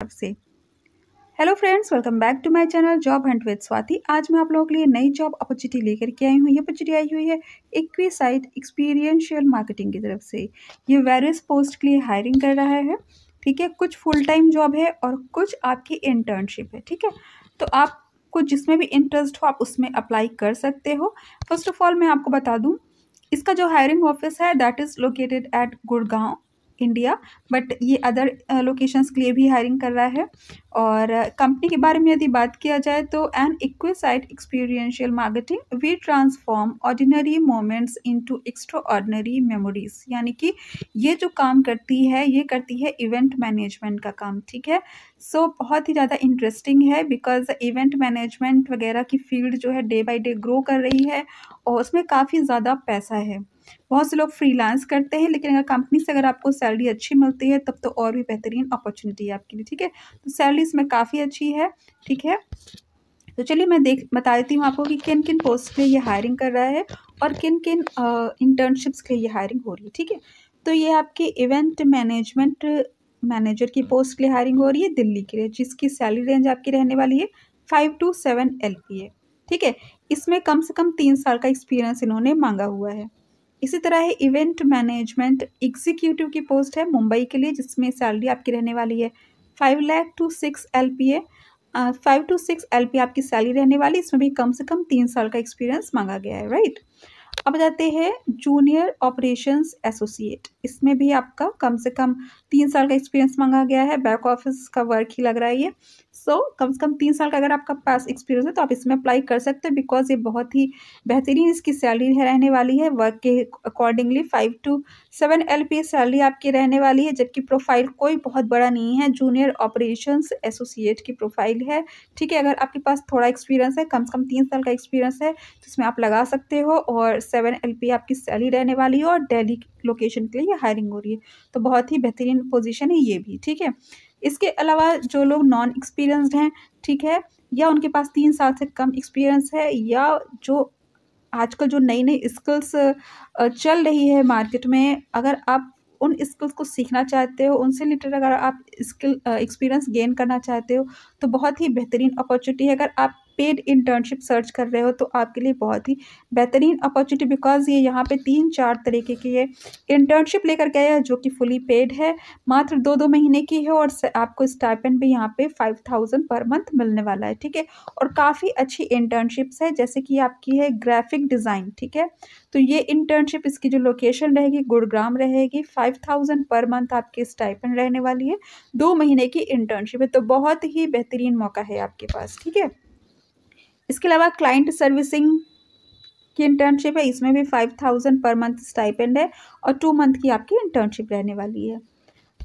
तरफ से hello friends welcome back to my channel job hunt with Swati आज मैं आप लोगों के लिए नई जॉब अपॉर्चुनिटी लेकर के आई हूँ ये अपॉर्चुनिटी आई हुई है इक्वी साइट एक्सपीरियंशियल मार्केटिंग की तरफ से ये वेरियस पोस्ट के लिए हायरिंग कर रहा है ठीक है कुछ फुल टाइम जॉब है और कुछ आपकी इंटर्नशिप है ठीक है तो आपको जिसमें भी इंटरेस्ट हो आप उसमें अप्लाई कर सकते हो फर्स्ट ऑफ ऑल मैं आपको बता दूँ इसका जो हायरिंग ऑफिस है that is located at Gurgaon India but ये अदर लोकेशंस uh, के लिए भी हायरिंग कर रहा है और कंपनी uh, के बारे में यदि बात किया जाए तो an exquisite experiential marketing we transform ordinary moments into ordinary memories यानी कि ये जो काम करती है ये करती है इवेंट मैनेजमेंट का काम ठीक है सो so, बहुत ही ज़्यादा इंटरेस्टिंग है बिकॉज इवेंट मैनेजमेंट वगैरह की फील्ड जो है डे बाई डे ग्रो कर रही है और उसमें काफ़ी ज़्यादा पैसा है बहुत से लोग फ्रीलांस करते हैं लेकिन अगर कंपनी से अगर आपको सैलरी अच्छी मिलती है तब तो और भी बेहतरीन अपॉर्चुनिटी है आपके लिए ठीक है तो सैलरी इसमें काफ़ी अच्छी है ठीक है तो चलिए मैं देख बता देती हूँ आपको कि किन किन पोस्ट के लिए ये हायरिंग कर रहा है और किन किन इंटर्नशिप्स के लिए ये हायरिंग हो रही है ठीक है तो ये आपके इवेंट मैनेजमेंट मैनेजर की पोस्ट के लिए हायरिंग हो रही है दिल्ली के लिए जिसकी सैलरी रेंज आपकी रहने वाली है फाइव टू सेवन एल है ठीक है इसमें कम से कम तीन साल का एक्सपीरियंस इन्होंने मांगा हुआ है इसी तरह है इवेंट मैनेजमेंट एग्जीक्यूटिव की पोस्ट है मुंबई के लिए जिसमें सैलरी आपकी रहने वाली है five lakh two six L P A five two six L P आपकी सैलरी रहने वाली इसमें भी कम से कम तीन साल का एक्सपीरियंस मांगा गया है राइट अब जाते हैं जूनियर ऑपरेशंस एसोसिएट इसमें भी आपका कम से कम तीन साल का एक्सपीरियंस मांगा गया है बैक ऑफिस का वर्क ही लग रहा है ये सो so, कम से कम तीन साल का अगर आपका पास एक्सपीरियंस है तो आप इसमें अप्लाई कर सकते हो बिकॉज ये बहुत ही बेहतरीन इसकी सैलरी रहने वाली है वर्क के accordingly five two seven L P salary आपकी रहने वाली है जबकि प्रोफाइल कोई बहुत बड़ा नहीं है जूनियर ऑपरेशन एसोसिएट की प्रोफाइल है ठीक है अगर आपके पास थोड़ा एक्सपीरियंस है कम से कम तीन साल का एक्सपीरियंस है तो इसमें आप लगा सकते हो और सेवन एल आपकी सैलरी रहने वाली है और डेली लोकेशन के लिए हायरिंग हो रही है तो बहुत ही बेहतरीन पोजिशन है ये भी ठीक है इसके अलावा जो लोग नॉन एक्सपीरियंसड हैं ठीक है या उनके पास तीन साल से कम एक्सपीरियंस है या जो आजकल जो नई नई स्किल्स चल रही है मार्केट में अगर आप उन स्किल्स को सीखना चाहते हो उनसे रिलेटेड अगर आप स्किल एक्सपीरियंस गेन करना चाहते हो तो बहुत ही बेहतरीन अपॉर्चुनिटी है अगर आप पेड इंटर्नशिप सर्च कर रहे हो तो आपके लिए बहुत ही बेहतरीन अपॉर्चुनिटी बिकॉज ये यहाँ पे तीन चार तरीके की ये इंटर्नशिप लेकर के है जो कि फुली पेड है मात्र दो दो महीने की है और आपको स्टाइपेंड भी यहाँ पे फाइव थाउजेंड पर मंथ मिलने वाला है ठीक है और काफ़ी अच्छी इंटर्नशिप्स है जैसे कि आपकी है ग्राफिक डिज़ाइन ठीक है तो ये इंटर्नशिप इसकी जो लोकेशन रहेगी गुड़ग्राम रहेगी फाइव थाउजेंड पर मंथ आपकी स्टाइपेंड रहने वाली है दो महीने की इंटर्नशिप है तो बहुत ही बेहतरीन मौका है आपके पास ठीक है इसके अलावा क्लाइंट सर्विसिंग की इंटर्नशिप है इसमें भी five thousand per month stipend है और टू मंथ की आपकी इंटर्नशिप रहने वाली है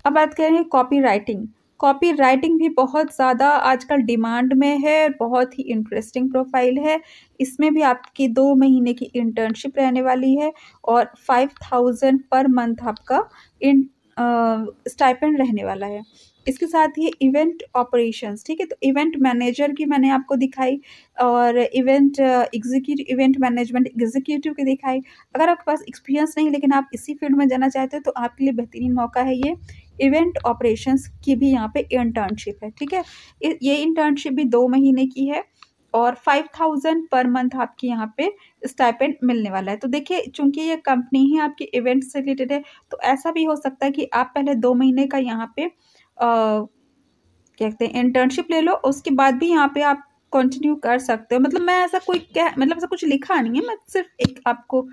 अब बात करेंगे कॉपी राइटिंग कॉपी राइटिंग भी बहुत ज़्यादा आजकल डिमांड में है बहुत ही इंटरेस्टिंग प्रोफाइल है इसमें भी आपकी दो महीने की इंटर्नशिप रहने वाली है और फाइव थाउजेंड पर मंथ आपका इन स्टाइपेंड रहने वाला है इसके साथ ही इवेंट ऑपरेशंस ठीक है तो इवेंट मैनेजर की मैंने आपको दिखाई और event executive event management executive की दिखाई अगर आपके पास एक्सपीरियंस नहीं लेकिन आप इसी फील्ड में जाना चाहते हो तो आपके लिए बेहतरीन मौका है ये इवेंट ऑपरेशंस की भी यहाँ पे इंटर्नशिप है ठीक है ये इंटर्नशिप भी दो महीने की है और फाइव थाउजेंड पर मंथ आपकी यहाँ पे स्टाइपेंड मिलने वाला है तो देखिए चूंकि ये कंपनी ही आपके इवेंट से रिलेटेड है तो ऐसा भी हो सकता है कि आप पहले दो महीने का यहाँ पे क्या कहते हैं इंटर्नशिप ले लो उसके बाद भी यहाँ पे आप कंटिन्यू कर सकते हो मतलब मैं ऐसा कोई कह मतलब ऐसा कुछ लिखा नहीं है मैं सिर्फ एक आपको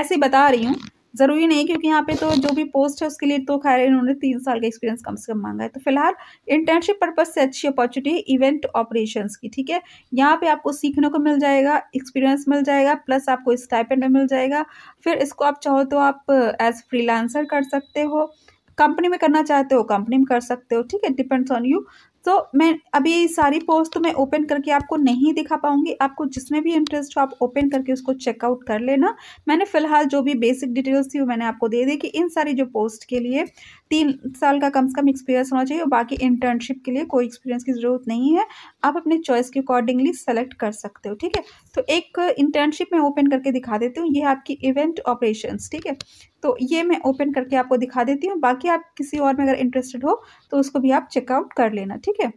ऐसे बता रही हूँ ज़रूरी नहीं क्योंकि यहाँ पे तो जो भी पोस्ट है उसके लिए तो खैर इन्होंने तीन साल का एक्सपीरियंस कम से कम मांगा है तो फिलहाल इंटर्नशिप पर्पज से अच्छी अपॉर्चुनिटी है इवेंट ऑपरेशन की ठीक है यहाँ पे आपको सीखने को मिल जाएगा एक्सपीरियंस मिल जाएगा प्लस आपको स्टाइपेंड मिल जाएगा फिर इसको आप चाहो तो आप एज फ्रीलांसर कर सकते हो कंपनी में करना चाहते हो कंपनी में कर सकते हो ठीक है डिपेंड्स ऑन यू तो मैं अभी सारी पोस्ट तो मैं ओपन करके आपको नहीं दिखा पाऊंगी आपको जिसमें भी इंटरेस्ट हो आप ओपन करके उसको चेकआउट कर लेना मैंने फ़िलहाल जो भी बेसिक डिटेल्स थी वो मैंने आपको दे दी कि इन सारी जो पोस्ट के लिए तीन साल का कम से कम एक्सपीरियंस होना चाहिए और बाकी इंटर्नशिप के लिए कोई एक्सपीरियंस की ज़रूरत नहीं है आप अपने चॉइस के अकॉर्डिंगली सेलेक्ट कर सकते हो ठीक है तो एक इंटर्नशिप मैं ओपन करके दिखा देती हूँ ये आपकी इवेंट ऑपरेशन ठीक है तो ये मैं ओपन करके आपको दिखा देती हूँ बाकी आप किसी और में अगर इंटरेस्टेड हो तो उसको भी आप चेकआउट कर लेना ठीक ठीक है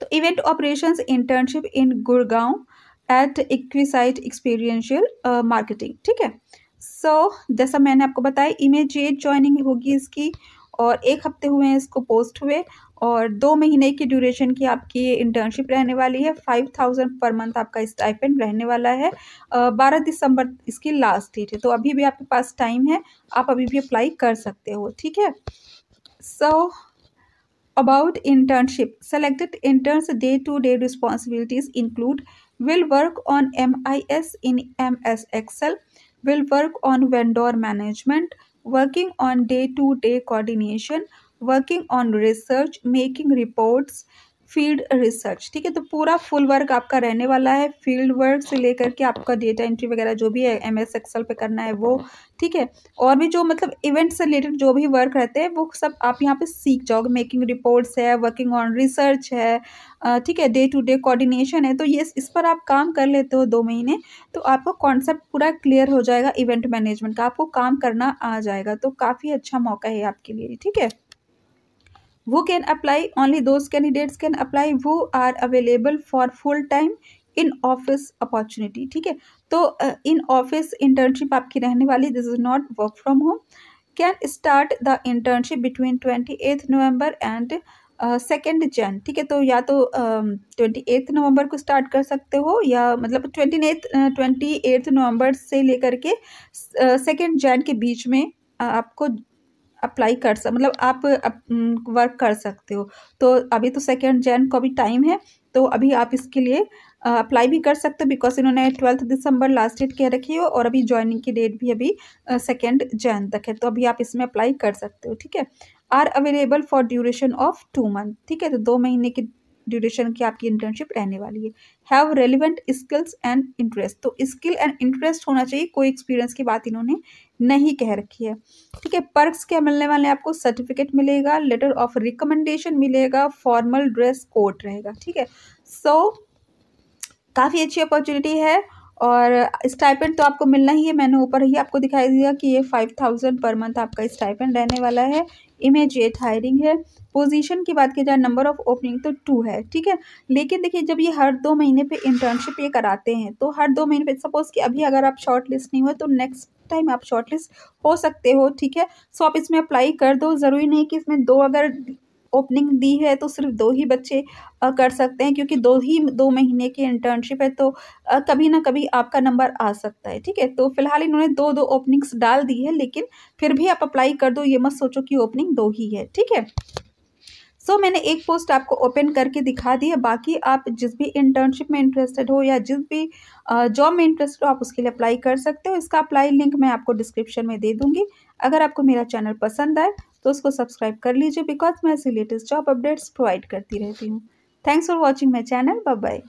तो event operations internship in Gurgaon at exquisite experiential marketing ठीक है सो जैसा मैंने आपको बताया इमेजिएट ज्वाइनिंग होगी इसकी और एक हफ्ते हुए हैं इसको पोस्ट हुए और दो महीने की ड्यूरेशन की आपकी ये इंटर्नशिप रहने वाली है फाइव थाउजेंड पर मंथ आपका स्टाइपेंड रहने वाला है बारह दिसंबर इसकी लास्ट डेट है तो अभी भी आपके पास टाइम है आप अभी भी अप्लाई कर सकते हो ठीक है so so, about internship selected interns day to day responsibilities include will work on mis in ms excel will work on vendor management working on day to day coordination working on research making reports field research ठीक है तो पूरा full work आपका रहने वाला है field work से लेकर के आपका डेटा एंट्री वगैरह जो भी है एम एस एक्सल पर करना है वो ठीक है और भी जो मतलब इवेंट से रिलेटेड जो भी वर्क रहते हैं वो सब आप यहाँ पे सीख जाओगे मेकिंग रिपोर्ट्स है वर्किंग ऑन रिसर्च है ठीक है डे टू डे कोऑर्डिनेशन है तो ये इस पर आप काम कर लेते हो दो महीने तो आपको कॉन्सेप्ट पूरा क्लियर हो जाएगा इवेंट मैनेजमेंट का आपको काम करना आ जाएगा तो काफ़ी अच्छा मौका है आपके लिए ठीक है वो can apply only those candidates can apply वो are available for full time in office opportunity ठीक है तो इन ऑफिस इंटर्नशिप आपकी रहने वाली this is not work from home can start the internship between twenty eighth November and second Jain ठीक है तो या तो ट्वेंटी एथ नवम्बर को स्टार्ट कर सकते हो या मतलब ट्वेंटी एथ ट्वेंटी एथ नवंबर से लेकर के सेकेंड जैन के बीच में uh, आपको अप्लाई कर सक मतलब आप वर्क कर सकते हो तो अभी तो सेकेंड जैन को भी टाइम है तो अभी आप इसके लिए अप्लाई भी कर सकते हो बिकॉज इन्होंने ट्वेल्थ दिसंबर लास्ट डेट कह रखी हो और अभी ज्वाइनिंग की डेट भी अभी सेकेंड जैन तक है तो अभी आप इसमें अप्लाई कर सकते हो ठीक है are available for duration of two month ठीक है तो दो महीने की ड्यूरेशन की आपकी इंटर्नशिप रहने वाली है have relevant skills and interest तो स्किल एंड इंटरेस्ट होना चाहिए कोई एक्सपीरियंस की बात इन्होंने नहीं कह रखी है ठीक है पर्क्स क्या मिलने वाले हैं आपको सर्टिफिकेट मिलेगा लेटर ऑफ रिकमेंडेशन मिलेगा फॉर्मल ड्रेस कोड रहेगा ठीक है सो so, काफ़ी अच्छी अपॉर्चुनिटी है और स्टाइपेंड तो आपको मिलना ही है मैंने ऊपर ही आपको दिखाई दिया कि ये फाइव थाउजेंड पर मंथ आपका स्टाइपेंड रहने वाला है इमेज एट हायरिंग है पोजीशन की बात की जाए नंबर ऑफ ओपनिंग तो टू है ठीक है लेकिन देखिए जब ये हर दो महीने पे इंटर्नशिप ये कराते हैं तो हर दो महीने पे सपोज़ कि अभी अगर आप शॉर्ट लिस्ट नहीं हुए तो नेक्स्ट टाइम आप शॉर्ट लिस्ट हो सकते हो ठीक है सो आप इसमें अप्लाई कर दो ज़रूरी नहीं कि इसमें दो अगर ओपनिंग दी है तो सिर्फ दो ही बच्चे कर सकते हैं क्योंकि दो ही दो महीने की इंटर्नशिप है तो कभी ना कभी आपका नंबर आ सकता है ठीक है तो फिलहाल इन्होंने दो दो ओपनिंग्स डाल दी है लेकिन फिर भी आप अप्लाई कर दो ये मत सोचो कि ओपनिंग दो ही है ठीक है सो so, मैंने एक पोस्ट आपको ओपन करके दिखा दी है बाकी आप जिस भी इंटर्नशिप में इंटरेस्टेड हो या जिस भी जॉब में इंटरेस्टेड हो आप उसके लिए अप्लाई कर सकते हो इसका अप्लाई लिंक मैं आपको डिस्क्रिप्शन में दे दूँगी अगर आपको मेरा चैनल पसंद आए तो उसको सब्सक्राइब कर लीजिए बिकॉज मैं ऐसे लेटेस्ट जॉब अपडेट्स प्रोवाइड करती रहती हूँ thanks for watching my channel bye